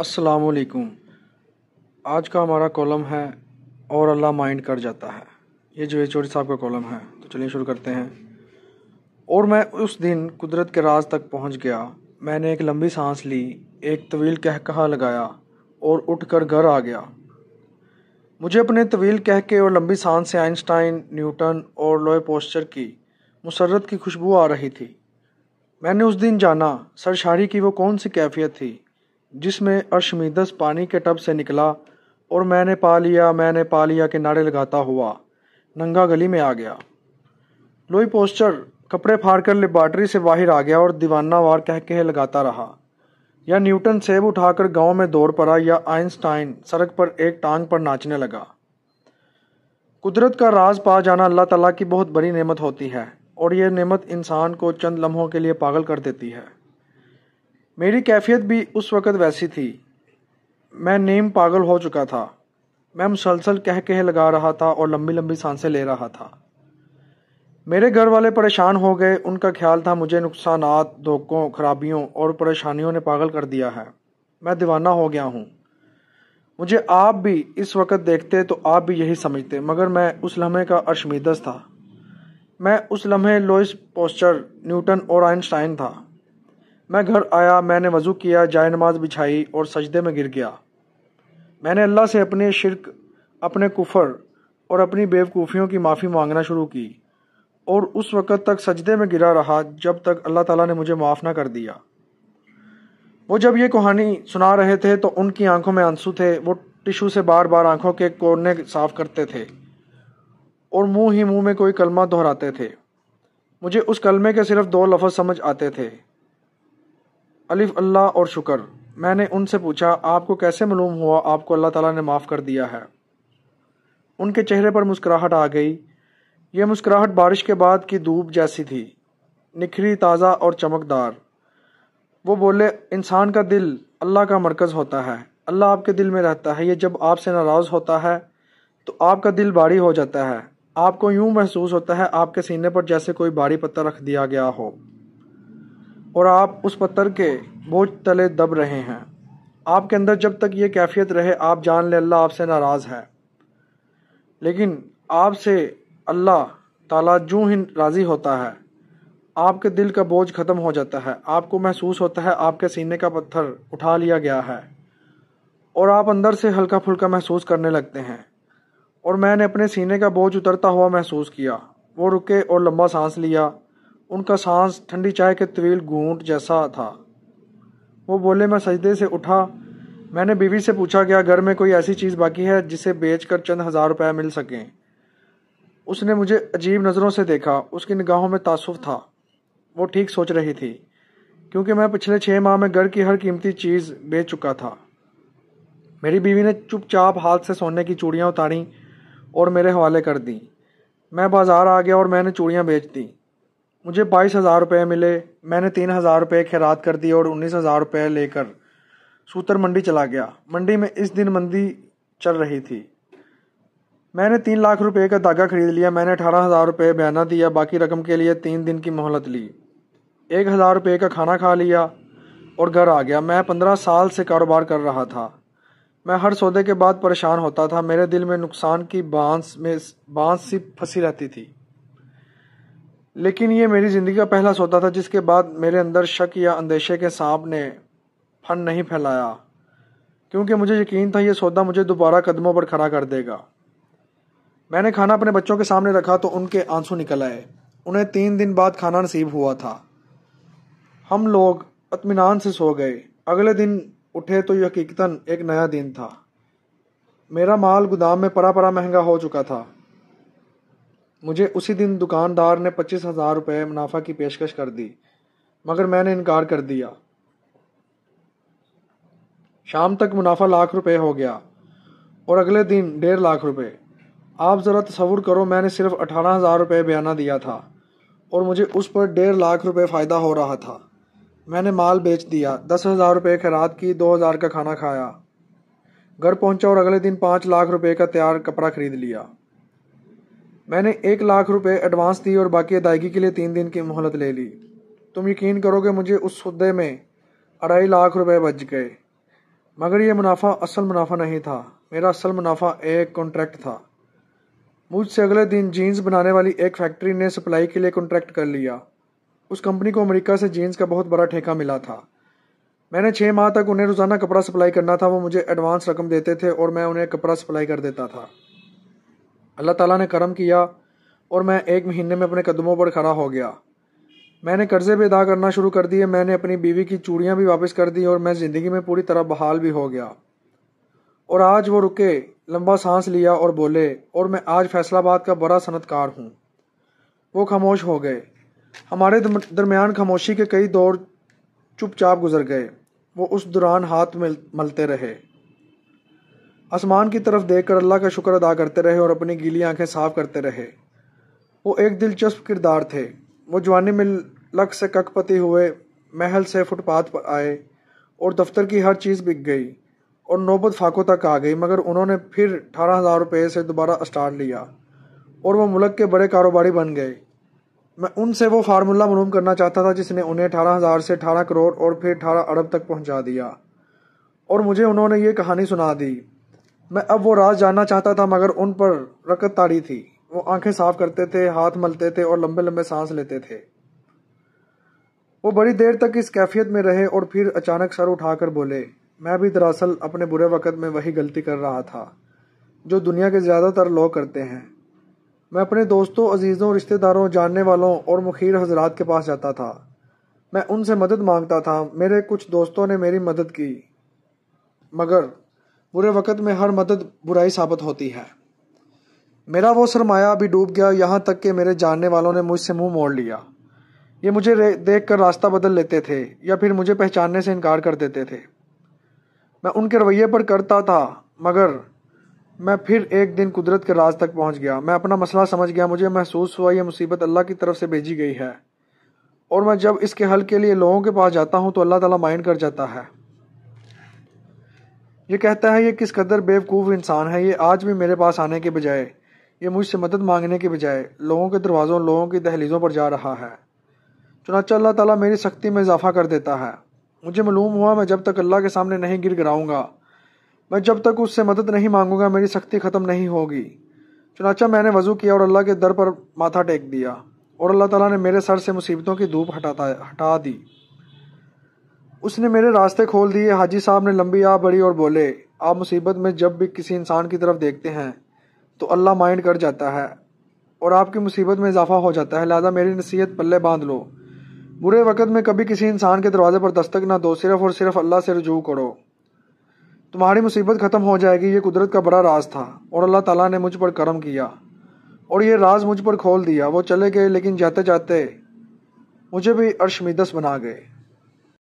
असलकुम आज का हमारा कॉलम है और अल्लाह माइंड कर जाता है ये जो चौधरी साहब का कॉलम है तो चलिए शुरू करते हैं और मैं उस दिन कुदरत के राज तक पहुंच गया मैंने एक लंबी सांस ली एक तवील कह कहा लगाया और उठकर घर आ गया मुझे अपने तवील कह के और लंबी सांस से आइंस्टाइन न्यूटन और लोए पोस्चर की मुसरत की खुशबू आ रही थी मैंने उस दिन जाना सरशारी की वो कौन सी कैफियत थी जिसमें अर्शमीदस पानी के टब से निकला और मैंने पा लिया मैंने पा लिया के नारे लगाता हुआ नंगा गली में आ गया लोई पोस्टर कपड़े फाड़ कर लेबार्ट्री से बाहर आ गया और दीवाना वार कह कह लगाता रहा या न्यूटन सेब उठाकर गांव में दौड़ पड़ा या आइंस्टाइन सड़क पर एक टांग पर नाचने लगा कुदरत का राज पा जाना अल्लाह तला की बहुत बड़ी नेमत होती है और यह नेमत इंसान को चंद लम्हों के लिए पागल कर देती है मेरी कैफियत भी उस वक़्त वैसी थी मैं नीम पागल हो चुका था मैं मुसलसल कह कह लगा रहा था और लंबी लंबी सांसें ले रहा था मेरे घर वाले परेशान हो गए उनका ख्याल था मुझे नुकसान धोखों खराबियों और परेशानियों ने पागल कर दिया है मैं दीवाना हो गया हूँ मुझे आप भी इस वक्त देखते तो आप भी यही समझते मगर मैं उस लम्हे का अर्शमीदस था मैं उस लम्हे लोइस पोस्टर न्यूटन और आइंस्टाइन था मैं घर आया मैंने वज़ू किया जाय नमाज बिछाई और सजदे में गिर गया मैंने अल्लाह से अपने शिरक अपने कुफर और अपनी बेवकूफ़ियों की माफ़ी मांगना शुरू की और उस वक़्त तक सजदे में गिरा रहा जब तक अल्लाह ताला ने मुझे माफ़ ना कर दिया वो जब ये कहानी सुना रहे थे तो उनकी आंखों में आंसू थे वो टिशू से बार बार आंखों के कोने साफ करते थे और मुंह ही मुंह में कोई कलमा दोहराते थे मुझे उस कलमे के सिर्फ दो लफ्ज़ समझ आते थे अलिफ अल्लाह और शुक्र मैंने उनसे पूछा आपको कैसे मालूम हुआ आपको अल्लाह ताला ने माफ़ कर दिया है उनके चेहरे पर मुस्कुराहट आ गई यह मुस्कुराहट बारिश के बाद की धूप जैसी थी निखरी ताज़ा और चमकदार वो बोले इंसान का दिल अल्लाह का मरकज़ होता है अल्लाह आपके दिल में रहता है यह जब आपसे नाराज़ होता है तो आपका दिल भारी हो जाता है आपको यूं महसूस होता है आपके सीने पर जैसे कोई भारी पत्ता रख दिया गया हो और आप उस पत्थर के बोझ तले दब रहे हैं आपके अंदर जब तक ये कैफियत रहे आप जान ले अल्लाह आपसे नाराज़ है लेकिन आपसे अल्लाह ताला जू ही राज़ी होता है आपके दिल का बोझ ख़त्म हो जाता है आपको महसूस होता है आपके सीने का पत्थर उठा लिया गया है और आप अंदर से हल्का फुल्का महसूस करने लगते हैं और मैंने अपने सीने का बोझ उतरता हुआ महसूस किया वो रुके और लंबा सांस लिया उनका सांस ठंडी चाय के तवील घूंट जैसा था वो बोले मैं सजदे से उठा मैंने बीवी से पूछा क्या घर में कोई ऐसी चीज़ बाकी है जिसे बेचकर चंद हज़ार रुपये मिल सकें उसने मुझे अजीब नज़रों से देखा उसकी निगाहों में तासुफ था वो ठीक सोच रही थी क्योंकि मैं पिछले छः माह में घर की हर कीमती चीज़ बेच चुका था मेरी बीवी ने चुपचाप हाथ से सोने की चूड़ियाँ उतारी और मेरे हवाले कर दी मैं बाज़ार आ गया और मैंने चूड़ियाँ बेच दी मुझे बाईस हज़ार रुपये मिले मैंने तीन हज़ार रुपये खैरात कर दी और उन्नीस हज़ार रुपये लेकर सूत्र मंडी चला गया मंडी में इस दिन मंदी चल रही थी मैंने तीन लाख रुपए का धागा खरीद लिया मैंने अठारह हज़ार रुपये बयाना दिया बाकी रकम के लिए तीन दिन की मोहलत ली एक हज़ार रुपये का खाना खा लिया और घर आ गया मैं पंद्रह साल से कारोबार कर रहा था मैं हर सौदे के बाद परेशान होता था मेरे दिल में नुकसान की बांस में बांस सी फंसी रहती थी लेकिन ये मेरी जिंदगी का पहला सौदा था जिसके बाद मेरे अंदर शक या अंदेशे के सांप ने फन नहीं फैलाया क्योंकि मुझे यकीन था यह सौदा मुझे दोबारा कदमों पर खड़ा कर देगा मैंने खाना अपने बच्चों के सामने रखा तो उनके आंसू निकल आए उन्हें तीन दिन बाद खाना नसीब हुआ था हम लोग अतमान से सो गए अगले दिन उठे तो यह हकीकता एक नया दिन था मेरा माल गोदाम में परा परा महंगा हो चुका था मुझे उसी दिन दुकानदार ने पच्चीस हज़ार रुपये मुनाफा की पेशकश कर दी मगर मैंने इनकार कर दिया शाम तक मुनाफा लाख रुपए हो गया और अगले दिन डेढ़ लाख रुपए आप ज़रा तस्वुर करो मैंने सिर्फ अठारह हज़ार रुपये बयाना दिया था और मुझे उस पर डेढ़ लाख रुपए फ़ायदा हो रहा था मैंने माल बेच दिया दस हज़ार रुपये खैरात की दो हज़ार का खाना खाया घर पहुंचा और अगले दिन पाँच लाख रुपए का तैयार कपड़ा खरीद लिया मैंने एक लाख रुपए एडवांस दिए और बाकी अदायगी के लिए तीन दिन की मोहलत ले ली तुम यकीन करोगे मुझे उस सौदे में अढ़ाई लाख रुपए बच गए मगर यह मुनाफा असल मुनाफा नहीं था मेरा असल मुनाफा एक कॉन्ट्रैक्ट था मुझसे अगले दिन जीन्स बनाने वाली एक फैक्ट्री ने सप्लाई के लिए कॉन्ट्रैक्ट कर लिया उस कंपनी को अमेरिका से जीन्स का बहुत बड़ा ठेका मिला था मैंने छः माह तक उन्हें रोज़ाना कपड़ा सप्लाई करना था वो मुझे एडवांस रकम देते थे और मैं उन्हें कपड़ा सप्लाई कर देता था अल्लाह ताला ने करम किया और मैं एक महीने में अपने कदमों पर खड़ा हो गया मैंने कर्जे भी अदा करना शुरू कर दिए मैंने अपनी बीवी की चूड़ियाँ भी वापस कर दी और मैं ज़िंदगी में पूरी तरह बहाल भी हो गया और आज वो रुके लंबा सांस लिया और बोले और मैं आज फैसलाबाद का बड़ा सनतकार हूँ वो खामोश हो गए हमारे दरमियान खामोशी के कई दौर चुपचाप गुजर गए वो उस दौरान हाथ मिल मलते रहे आसमान की तरफ देखकर अल्लाह का शुक्र अदा करते रहे और अपनी गीली आंखें साफ करते रहे वो एक दिलचस्प किरदार थे वो जवानी में लक से ककपति हुए महल से फुटपाथ पर आए और दफ्तर की हर चीज़ बिक गई और नौबत फाकों तक आ गई मगर उन्होंने फिर अठारह हज़ार रुपये से दोबारा स्टार लिया और वो मुल्क के बड़े कारोबारी बन गए मैं उनसे वो फार्मूला मलूम करना चाहता था जिसने उन्हें अठारह हज़ार से अठारह करोड़ और फिर अठारह अरब तक पहुंचा दिया और मुझे उन्होंने ये कहानी सुना दी मैं अब वो राज जानना चाहता था मगर उन पर रकत ताड़ी थी वो आंखें साफ करते थे हाथ मलते थे और लंबे लंबे सांस लेते थे वो बड़ी देर तक इस कैफियत में रहे और फिर अचानक सर उठाकर बोले मैं भी दरअसल अपने बुरे वक़्त में वही गलती कर रहा था जो दुनिया के ज़्यादातर लोग करते हैं मैं अपने दोस्तों अजीज़ों रिश्तेदारों जानने वालों और मुखीर हजरात के पास जाता था मैं उनसे मदद मांगता था मेरे कुछ दोस्तों ने मेरी मदद की मगर बुरे वक़्त में हर मदद बुराई साबित होती है मेरा वो सरमाया अभी डूब गया यहाँ तक कि मेरे जानने वालों ने मुझसे मुंह मोड़ लिया ये मुझे देख कर रास्ता बदल लेते थे या फिर मुझे पहचानने से इनकार कर देते थे मैं उनके रवैये पर करता था मगर मैं फिर एक दिन कुदरत के राज तक पहुंच गया मैं अपना मसला समझ गया मुझे महसूस हुआ यह मुसीबत अल्लाह की तरफ से भेजी गई है और मैं जब इसके हल के लिए लोगों के पास जाता हूं तो अल्लाह ताला माइंड कर जाता है ये कहता है ये किस कदर बेवकूफ़ इंसान है ये आज भी मेरे पास आने के बजाय ये मुझसे मदद मांगने के बजाय लोगों के दरवाज़ों लोगों की दहलीज़ों पर जा रहा है चुनाचा अल्लाह ताला मेरी सख्ती में इजाफा कर देता है मुझे मालूम हुआ मैं जब तक अल्लाह के सामने नहीं गिर गिराऊंगा मैं जब तक उससे मदद नहीं मांगूंगा मेरी सख्ती ख़त्म नहीं होगी चुनाचा मैंने वज़ू किया और अल्लाह के दर पर माथा टेक दिया और अल्लाह ताला ने मेरे सर से मुसीबतों की धूप हटाता हटा दी उसने मेरे रास्ते खोल दिए हाजी साहब ने लंबी आह भरी और बोले आप मुसीबत में जब भी किसी इंसान की तरफ देखते हैं तो अल्लाह माइंड कर जाता है और आपकी मुसीबत में इजाफा हो जाता है लिहाजा मेरी नसीहत पल्ले बांध लो बुरे वक़्त में कभी किसी इंसान के दरवाजे पर दस्तक ना दो सिर्फ और सिर्फ अल्लाह से रजू करो तुम्हारी मुसीबत ख़त्म हो जाएगी ये कुदरत का बड़ा राज था और अल्लाह ताला ने मुझ पर करम किया और ये राज मुझ पर खोल दिया वो चले गए लेकिन जाते जाते मुझे भी अर्शमिदस बना गए